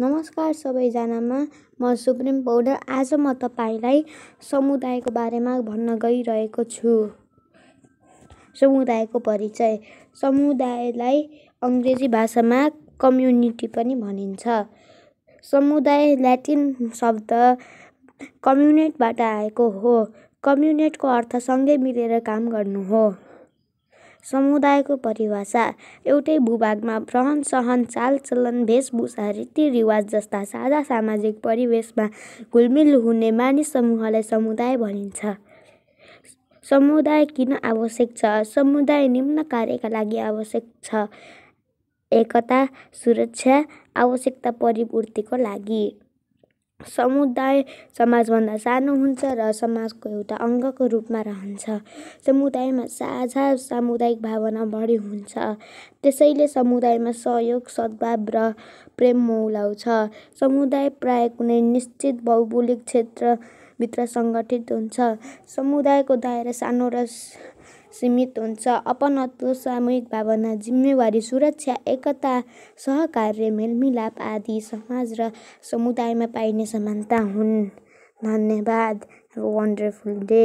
नमस्कार सबैजनामा म सुप्रिम पौडेल आज म तपाईँलाई समुदायको बारेमा भन्न गइरहेको छु समुदायको परिचय समुदायलाई अङ्ग्रेजी भाषामा कम्युनिटी पनि भनिन्छ समुदाय ल्याटिन शब्द कम्युनिटबाट आएको हो कम्युनिटको अर्थ सँगै मिलेर काम गर्नु हो समुदायको परिभाषा एउटै भूभागमा रहन सहन चालचलन वेशभूषा रीतिरिवाज जस्ता साझा सामाजिक परिवेशमा घुलमिल हुने मानिस समूहलाई समुदाय भनिन्छ समुदाय किन आवश्यक छ समुदाय निम्न कार्यका लागि आवश्यक छ एकता सुरक्षा आवश्यकता परिपूर्तिको लागि समुदाय समाजभन्दा सानो हुन्छ र समाजको एउटा अङ्गको रूपमा रहन्छ समुदायमा साझा सामुदायिक भावना बढी हुन्छ त्यसैले समुदायमा सहयोग सद्भाव र प्रेम मौलाउँछ समुदाय प्राय कुनै निश्चित भौगोलिक क्षेत्रभित्र सङ्गठित हुन्छ समुदायको दायरा सानो र सीमित हुन्छ अपनत्व सामूहिक भावना जिम्मेवारी सुरक्षा एकता सहकार्य मेलमिलाप आदि समाज र समुदायमा पाइने समानता हुन् धन्यवाद वन्डरफुल डे